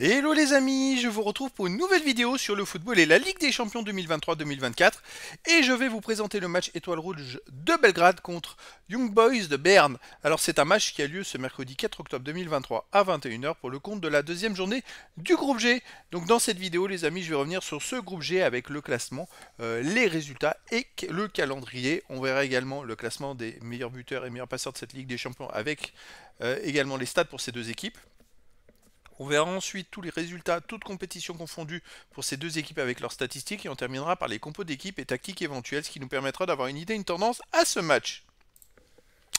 Hello les amis, je vous retrouve pour une nouvelle vidéo sur le football et la Ligue des Champions 2023-2024 et je vais vous présenter le match Étoile Rouge de Belgrade contre Young Boys de Berne. Alors c'est un match qui a lieu ce mercredi 4 octobre 2023 à 21h pour le compte de la deuxième journée du groupe G. Donc dans cette vidéo les amis je vais revenir sur ce groupe G avec le classement, euh, les résultats et le calendrier. On verra également le classement des meilleurs buteurs et meilleurs passeurs de cette Ligue des Champions avec euh, également les stats pour ces deux équipes. On verra ensuite tous les résultats, toutes compétitions confondues pour ces deux équipes avec leurs statistiques et on terminera par les compos d'équipes et tactiques éventuelles, ce qui nous permettra d'avoir une idée, une tendance à ce match.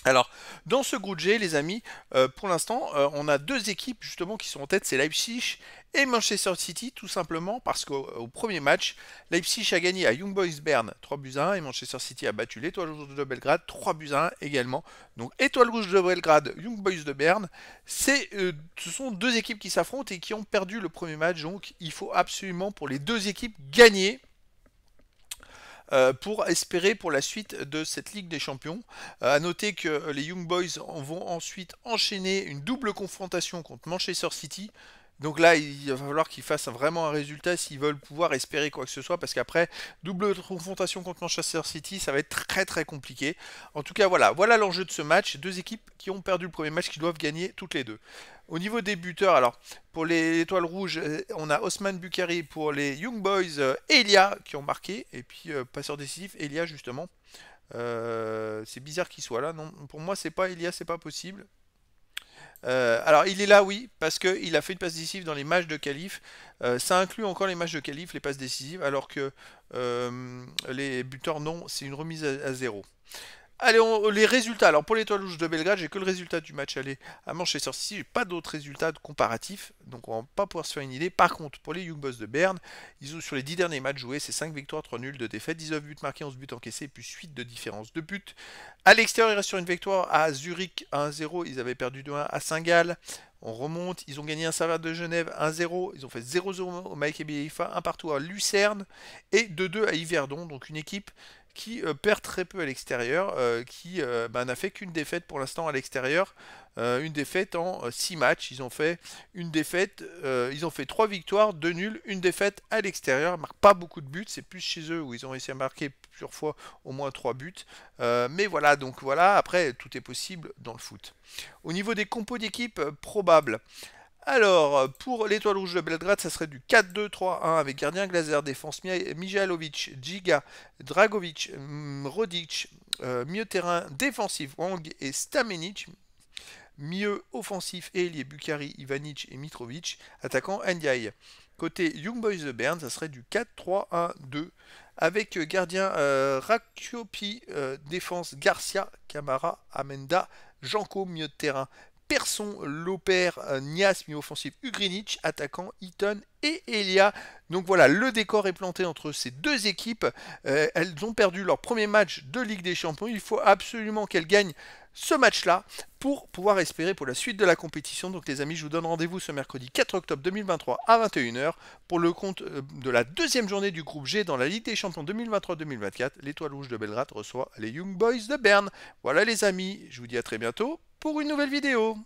Alors, dans ce groupe G, les amis, euh, pour l'instant, euh, on a deux équipes justement qui sont en tête, c'est Leipzig et Manchester City, tout simplement parce qu'au premier match, Leipzig a gagné à Young Boys Bern 3 buts 1 et Manchester City a battu l'Étoile Rouge de Belgrade 3 buts 1 également. Donc Étoile Rouge de Belgrade, Young Boys de Bern, euh, ce sont deux équipes qui s'affrontent et qui ont perdu le premier match, donc il faut absolument pour les deux équipes gagner euh, pour espérer pour la suite de cette Ligue des Champions. A euh, à noter que les Young Boys vont ensuite enchaîner une double confrontation contre Manchester City. Donc là, il va falloir qu'ils fassent vraiment un résultat s'ils veulent pouvoir espérer quoi que ce soit, parce qu'après, double confrontation contre Manchester City, ça va être très très compliqué. En tout cas, voilà, voilà l'enjeu de ce match. Deux équipes qui ont perdu le premier match, qui doivent gagner toutes les deux. Au niveau des buteurs, alors pour les étoiles rouges, euh, on a Osman Bukari pour les Young Boys, euh, Elia qui ont marqué, et puis euh, passeur décisif, Elia justement. c'est bizarre qu'il soit là, non Pour moi, c'est pas Elia, c'est pas possible. Euh, alors il est là, oui, parce qu'il a fait une passe décisive dans les matchs de qualif. Euh, ça inclut encore les matchs de qualif, les passes décisives, alors que euh, les buteurs non, c'est une remise à zéro. Allez, les résultats. Alors pour l'étoile rouge de Belgrade, j'ai que le résultat du match aller à Manchester City. J'ai pas d'autres résultats comparatifs, donc on va pas pouvoir se faire une idée. Par contre, pour les Young Boys de Berne, ils ont sur les 10 derniers matchs joués, c'est 5 victoires, 3 nuls, 2 défaites, 19 buts marqués, 11 buts encaissés, puis suite de différence de buts. À l'extérieur, ils restent sur une victoire à Zurich 1-0. Ils avaient perdu 2-1 à Saint-Gall. On remonte, ils ont gagné un serveur de Genève 1-0, ils ont fait 0-0 au Mike et un partout à Lucerne et 2-2 à Yverdon, donc une équipe qui euh, perd très peu à l'extérieur, euh, qui euh, ben, n'a fait qu'une défaite pour l'instant à l'extérieur. Euh, une défaite en 6 euh, matchs. Ils ont fait une défaite, euh, ils ont fait 3 victoires, 2 nuls, une défaite à l'extérieur. Ils marquent pas beaucoup de buts, c'est plus chez eux où ils ont réussi à marquer plusieurs fois au moins 3 buts. mais voilà, donc voilà, après tout est possible dans le foot. Au niveau des compos d'équipe probables. Alors, pour l'étoile rouge de Belgrade, ça serait du 4-2-3-1 avec gardien Glazer, défense Mijalovic, Giga, Dragovic, mm, Rodic, mieux milieu terrain défensif Wang et Stamenic, Mieux offensif et Bukari, Bukhari, Ivanic et Mitrovic, attaquant Ndiaye. Côté Young Boys de Berne, ça serait du 4-3-1-2 avec gardien euh, Rakiopi, euh, défense Garcia, Camara, Amenda, Janko, Mieux de terrain. Persson, Loper, euh, Nias, mieux offensif, Ugrinic, attaquant, Eaton et Elia. Donc voilà, le décor est planté entre ces deux équipes. elles ont perdu leur premier match de Ligue des Champions. Il faut absolument qu'elles gagnent ce match-là pour pouvoir espérer pour la suite de la compétition. Donc les amis, je vous donne rendez-vous ce mercredi 4 octobre 2023 à 21h pour le compte euh, de la deuxième journée du groupe G dans la Ligue des Champions 2023-2024. L'Étoile Rouge de Belgrade reçoit les Young Boys de Berne. Voilà les amis, je vous dis à très bientôt pour une nouvelle vidéo.